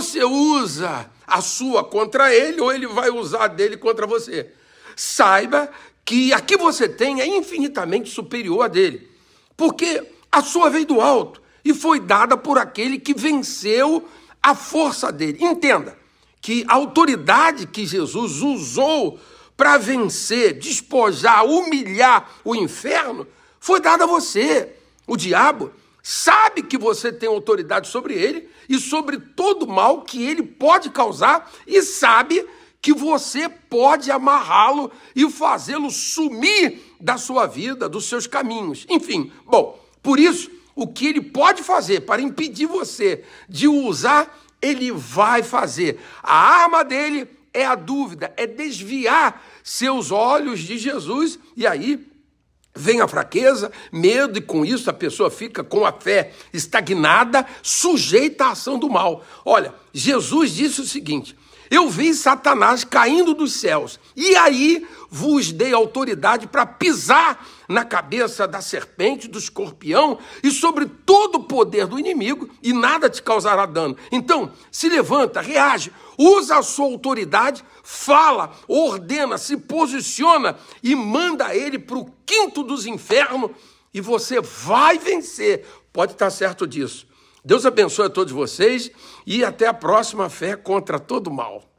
você usa a sua contra ele ou ele vai usar dele contra você. Saiba que a que você tem é infinitamente superior a dele, porque a sua veio do alto e foi dada por aquele que venceu a força dele. Entenda que a autoridade que Jesus usou para vencer, despojar, humilhar o inferno foi dada a você, o diabo sabe que você tem autoridade sobre ele e sobre todo o mal que ele pode causar e sabe que você pode amarrá-lo e fazê-lo sumir da sua vida, dos seus caminhos. Enfim, bom, por isso, o que ele pode fazer para impedir você de usar, ele vai fazer. A arma dele é a dúvida, é desviar seus olhos de Jesus e aí Vem a fraqueza, medo, e com isso a pessoa fica com a fé estagnada, sujeita à ação do mal. Olha, Jesus disse o seguinte: Eu vi Satanás caindo dos céus, e aí vos dei autoridade para pisar na cabeça da serpente, do escorpião e sobre todo o poder do inimigo, e nada te causará dano. Então, se levanta, reage, usa a sua autoridade, fala, ordena, se posiciona e manda ele para o quinto dos infernos e você vai vencer. Pode estar certo disso. Deus abençoe a todos vocês e até a próxima fé contra todo mal.